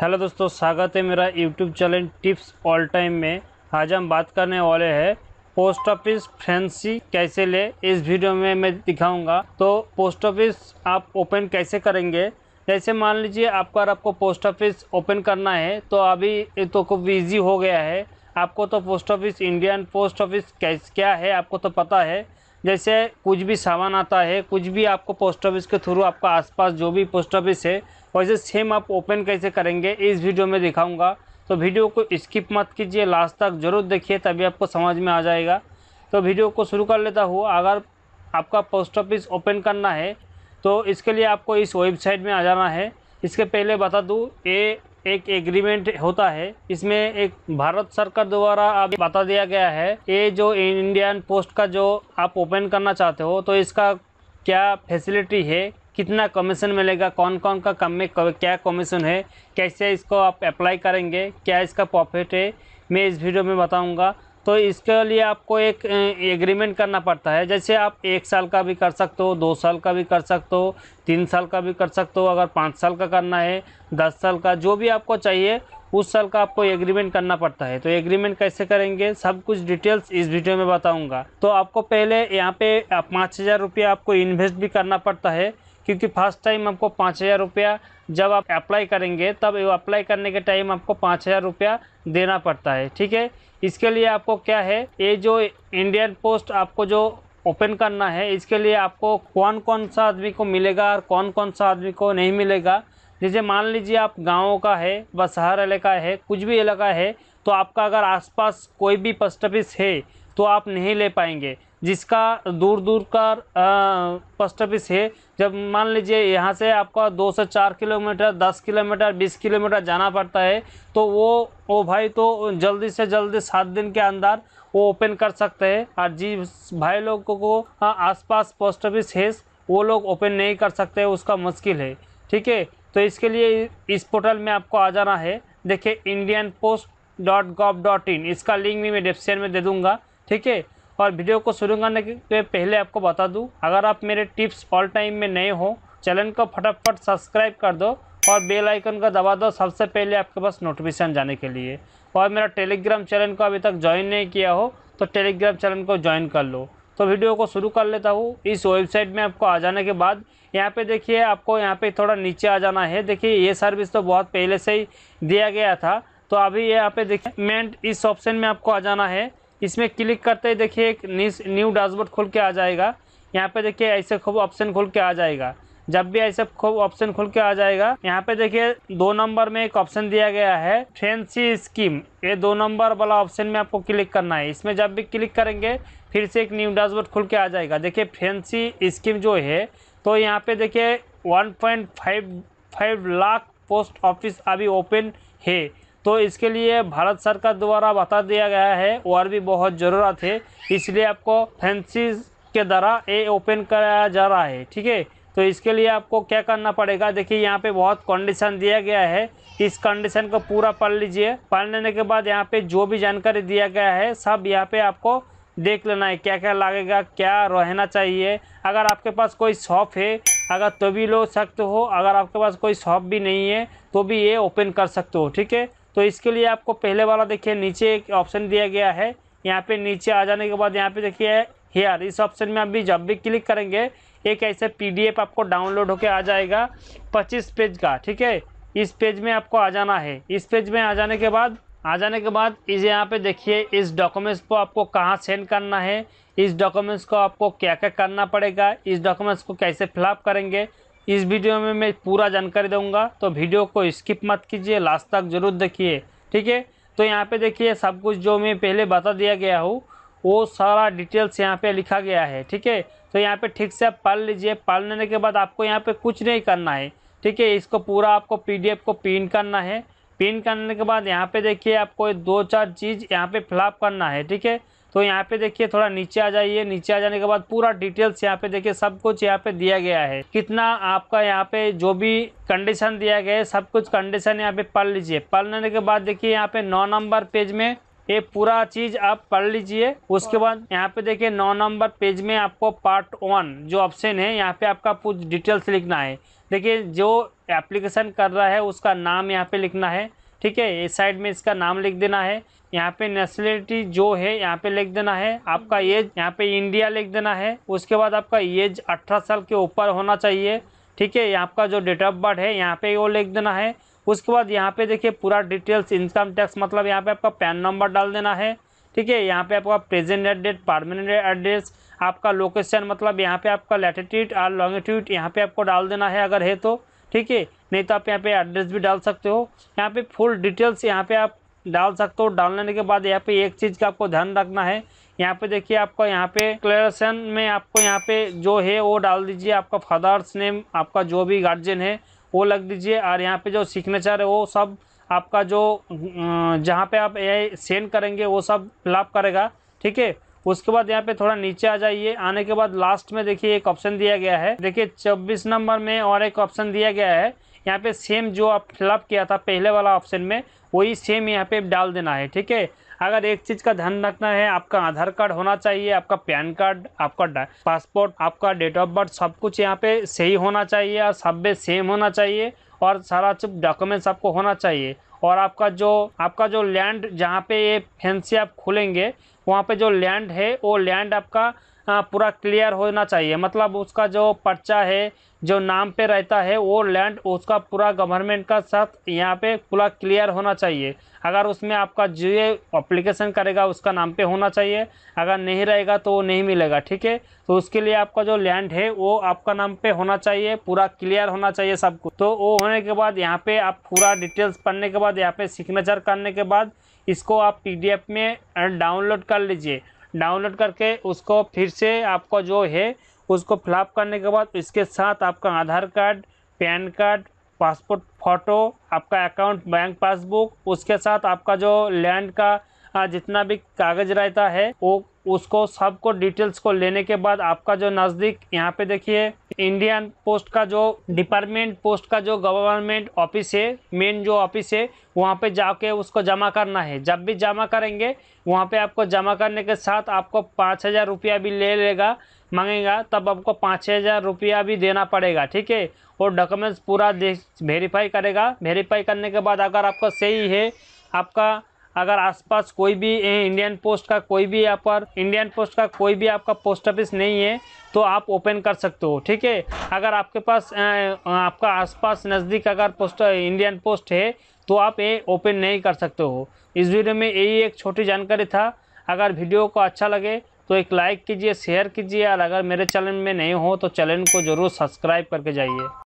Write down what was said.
hello दोस्तों स्वागत है मेरा YouTube channel tips all time में आज हम बात करने वाले हैं पोस्ट ऑफिस फ्रेंसी कैसे ले इस वीडियो में मैं दिखाऊंगा तो पोस्ट ऑफिस आप ओपन कैसे करेंगे जैसे मान लीजिए आपको आपको पोस्ट ऑफिस ओपन करना है तो अभी तो खूब ईजी हो गया है आपको तो post office Indian post office कैस क्या है आपको तो पता है जैसे कुछ भी सामान आता है कुछ भी आपको पोस्ट ऑफिस के थ्रू आपका आसपास जो भी पोस्ट ऑफिस है और इसे सेम आप ओपन कैसे करेंगे इस वीडियो में दिखाऊँगा तो वीडियो को स्किप मत कीजिए लास्ट तक जरूर देखिए तभी आपको समझ में आ जाएगा तो वीडियो को शुरू कर लेता हूँ अगर आपका पोस्ट ऑफिस ओपन करना है तो इसके लिए आपको इस वेबसाइट में आ जाना है इसके पहले बता दूँ ये एक एग्रीमेंट होता है इसमें एक भारत सरकार द्वारा आप बता दिया गया है ये जो इंडियन पोस्ट का जो आप ओपन करना चाहते हो तो इसका क्या फैसिलिटी है कितना कमीशन मिलेगा कौन कौन का कम में क्या कमीशन है कैसे इसको आप अप्लाई करेंगे क्या इसका प्रॉफिट है मैं इस वीडियो में बताऊंगा तो इसके लिए आपको एक एग्रीमेंट करना पड़ता है जैसे आप एक साल का भी कर सकते हो दो साल का भी कर सकते हो तीन साल का भी कर सकते हो अगर पाँच साल का करना है दस साल का जो भी आपको चाहिए उस साल का आपको एग्रीमेंट करना पड़ता है तो एग्रीमेंट कैसे करेंगे सब कुछ डिटेल्स इस वीडियो में बताऊंगा तो आपको पहले यहाँ पे पाँच हज़ार रुपये आपको इन्वेस्ट भी करना पड़ता है क्योंकि फर्स्ट टाइम आपको पाँच हज़ार रुपया जब आप अप्लाई करेंगे तब अप्लाई करने के टाइम आपको पाँच हज़ार रुपया देना पड़ता है ठीक है इसके लिए आपको क्या है ये जो इंडियन पोस्ट आपको जो ओपन करना है इसके लिए आपको कौन कौन सा आदमी को मिलेगा और कौन कौन सा आदमी को नहीं मिलेगा जैसे मान लीजिए आप गाँव का है व शहर इलाका है कुछ भी इलाका है तो आपका अगर आसपास कोई भी पोस्ट ऑफिस है तो आप नहीं ले पाएंगे जिसका दूर दूर का पोस्ट ऑफिस है जब मान लीजिए यहाँ से आपका दो से चार किलोमीटर दस किलोमीटर बीस किलोमीटर जाना पड़ता है तो वो वो भाई तो जल्दी से जल्दी सात दिन के अंदर वो ओपन कर सकते हैं और जिस भाई लोगों को आसपास पोस्ट ऑफिस है वो लोग ओपन नहीं कर सकते उसका मुश्किल है ठीक है तो इसके लिए इस पोर्टल में आपको आ जाना है देखिए Indian post dot gov dot in इसका लिंक भी मैं डिस्क्रिप्शन में दे दूँगा ठीक है और वीडियो को शुरू करने के पहले आपको बता दूं अगर आप मेरे टिप्स ऑल टाइम में नए हो चैनल को फटाफट सब्सक्राइब कर दो और बेल आइकन का दबा दो सबसे पहले आपके पास नोटिफिकेशन जाने के लिए और मेरा टेलीग्राम चैनल को अभी तक ज्वाइन नहीं किया हो तो टेलीग्राम चैनल को ज्वाइन कर लो तो वीडियो को शुरू कर लेता हूँ इस वेबसाइट में आपको आ जाने के बाद यहाँ पे देखिए आपको यहाँ पे थोड़ा नीचे आ जाना है देखिए ये सर्विस तो बहुत पहले से ही दिया गया था तो अभी यहाँ पे देखिए मेंट इस ऑप्शन में आपको आ जाना है इसमें क्लिक करते ही देखिए एक न्यू डैशबोर्ड खुल के आ जाएगा यहाँ पे देखिए ऐसे खूब ऑप्शन खुल के आ जाएगा जब भी ऐसे खूब ऑप्शन खुल के आ जाएगा यहाँ पे देखिए दो नंबर में एक ऑप्शन दिया गया है फ्रेंसी स्कीम ये दो नंबर वाला ऑप्शन में आपको क्लिक करना है इसमें जब भी क्लिक करेंगे फिर से एक न्यू डैशबोर्ड खुल के आ जाएगा देखिए फ्रेंसी स्कीम जो है तो यहाँ पे देखिए फाइव लाख पोस्ट ऑफिस अभी ओपन है तो इसके लिए भारत सरकार द्वारा बता दिया गया है और भी बहुत ज़रूरत है इसलिए आपको फैंसी के द्वारा ये ओपन कराया जा रहा है ठीक है तो इसके लिए आपको क्या करना पड़ेगा देखिए यहाँ पे बहुत कंडीशन दिया गया है इस कंडीशन को पूरा पढ़ लीजिए पढ़ लेने के बाद यहाँ पे जो भी जानकारी दिया गया है सब यहाँ पे आपको देख लेना है क्या क्या लगेगा क्या रहना चाहिए अगर आपके पास कोई शॉप है अगर तो भी लो सकते हो अगर आपके पास कोई शॉप भी नहीं है तो भी ये ओपन कर सकते हो ठीक है तो इसके लिए आपको पहले वाला देखिए नीचे एक ऑप्शन दिया गया है यहाँ पे नीचे आ जाने के बाद यहाँ पे देखिए हेयर इस ऑप्शन में आप भी जब भी क्लिक करेंगे एक ऐसे पीडीएफ आपको डाउनलोड होकर आ जाएगा पच्चीस पेज का ठीक है इस पेज में आपको आ जाना है इस पेज में आ जाने के बाद आ जाने के बाद इस यहाँ पे देखिए इस डॉक्यूमेंट्स को आपको कहाँ सेंड करना है इस डॉक्यूमेंट्स को आपको क्या क्या करना पड़ेगा इस डॉक्यूमेंट्स को कैसे फिलअप करेंगे इस वीडियो में मैं पूरा जानकारी दूंगा तो वीडियो को स्किप मत कीजिए लास्ट तक जरूर देखिए ठीक है तो यहाँ पे देखिए सब कुछ जो मैं पहले बता दिया गया हूँ वो सारा डिटेल्स यहाँ पे लिखा गया है ठीक है तो यहाँ पे ठीक से आप पढ़ लीजिए पढ़ लेने के बाद आपको यहाँ पे कुछ नहीं करना है ठीक है इसको पूरा आपको पी को पिन करना है पिन करने के बाद यहाँ पे देखिए आपको दो चार चीज़ यहाँ पे फिलअप करना है ठीक है तो यहाँ पे देखिए थोड़ा नीचे आ जाइए नीचे आ जाने के बाद पूरा डिटेल्स यहाँ पे देखिए सब कुछ यहाँ पे दिया गया है कितना आपका यहाँ पे जो भी कंडीशन दिया गया है सब कुछ कंडीशन यहाँ पे पढ़ लीजिए पढ़ लेने के बाद देखिए यहाँ पे नौ नंबर पेज में ये पूरा चीज आप पढ़ लीजिए उसके बाद यहाँ पे देखिए नौ नंबर पेज में आपको पार्ट वन जो ऑप्शन है यहाँ पे आपका कुछ डिटेल्स लिखना है देखिए जो एप्लीकेशन कर रहा है उसका नाम यहाँ पे लिखना है ठीक है इस साइड में इसका नाम लिख देना है यहाँ पे नेशनलिटी जो है यहाँ पे लिख देना है आपका एज यहाँ पे इंडिया लिख देना है उसके बाद आपका एज अठारह साल के ऊपर होना चाहिए ठीक है आपका जो डेट ऑफ बर्थ है यहाँ पे वो लिख देना है उसके बाद यहाँ पे देखिए पूरा डिटेल्स इनकम टैक्स मतलब यहाँ पे आपका पैन नंबर डाल देना है ठीक है यहाँ पे आपका प्रेजेंट एड्रेस परमानेंट एड्रेस आपका लोकेशन मतलब यहाँ पे आपका लैटिट्यूड और लॉन्गिट्यूड यहाँ पे आपको डाल देना है अगर है तो ठीक है नहीं तो आप यहाँ पे एड्रेस भी डाल सकते हो यहाँ पे फुल डिटेल्स यहाँ पे आप डाल सकते हो डालने के बाद यहाँ पे एक चीज़ का आपको ध्यान रखना है यहाँ पे देखिए आपका यहाँ पे क्लेरेशन में आपको यहाँ पे जो है वो डाल दीजिए आपका फादर्स नेम आपका जो भी गार्जियन है वो लग दीजिए और यहाँ पे जो सिग्नेचर है वो सब आपका जो अं, जहाँ पे आप ए सेंड करेंगे वो सब लाभ करेगा ठीक है उसके बाद यहाँ पे थोड़ा नीचे आ जाइए आने के बाद लास्ट में देखिए एक ऑप्शन दिया गया है देखिए चौबीस नंबर में और एक ऑप्शन दिया गया है यहाँ पे सेम जो आप फिलअप किया था पहले वाला ऑप्शन में वही सेम यहाँ पे डाल देना है ठीक है अगर एक चीज़ का ध्यान रखना है आपका आधार कार्ड होना चाहिए आपका पैन कार्ड आपका पासपोर्ट आपका डेट ऑफ बर्थ सब कुछ यहाँ पे सही होना चाहिए और सब में सेम होना चाहिए और सारा डॉक्यूमेंट्स आपको होना चाहिए और आपका जो आपका जो लैंड जहाँ पे ये फैंसी आप खोलेंगे वहाँ पे जो लैंड है वो लैंड आपका पूरा क्लियर होना चाहिए मतलब उसका जो पर्चा है जो नाम पे रहता है वो लैंड उसका पूरा गवर्नमेंट का साथ यहाँ पे पूरा क्लियर होना चाहिए अगर उसमें आपका जो ये अप्लीकेशन करेगा उसका नाम पे होना चाहिए अगर नहीं रहेगा तो वो नहीं मिलेगा ठीक है तो उसके लिए आपका जो लैंड है वो आपका नाम पे होना चाहिए पूरा क्लियर होना चाहिए सबको तो वो होने के बाद यहाँ पे आप पूरा डिटेल्स पढ़ने के बाद यहाँ पे सिग्नेचर करने के बाद इसको आप पीडीएफ में डाउनलोड कर लीजिए डाउनलोड करके उसको फिर से आपका जो है उसको फ्लाप करने के बाद इसके साथ आपका Aadhaar card PAN card passport photo आपका अकाउंट बैंक पासबुक उसके साथ आपका जो लैंड का जितना भी कागज़ रहता है वो उसको सबको डिटेल्स को लेने के बाद आपका जो नज़दीक यहाँ पे देखिए इंडियन पोस्ट का जो डिपार्टमेंट पोस्ट का जो गवर्नमेंट ऑफिस है मेन जो ऑफिस है वहाँ पे जाके उसको जमा करना है जब भी जमा करेंगे वहाँ पे आपको जमा करने के साथ आपको पाँच हज़ार रुपया भी ले लेगा मांगेगा तब आपको पाँच हज़ार रुपया भी देना पड़ेगा ठीक है और डॉक्यूमेंट्स पूरा वेरीफाई करेगा वेरीफाई करने के बाद अगर आपका सही है आपका अगर आसपास कोई भी इंडियन पोस्ट का कोई भी यहाँ पर इंडियन पोस्ट का कोई भी आपका पोस्ट ऑफिस नहीं है तो आप ओपन कर सकते हो ठीक है अगर आपके पास आपका आसपास नज़दीक अगर पोस्ट इंडियन पोस्ट है तो आप ये ओपन नहीं कर सकते हो इस वीडियो में यही एक छोटी जानकारी था अगर वीडियो को अच्छा लगे तो एक लाइक कीजिए शेयर कीजिए और अगर मेरे चैनल में नहीं हो तो चैनल को ज़रूर सब्सक्राइब करके जाइए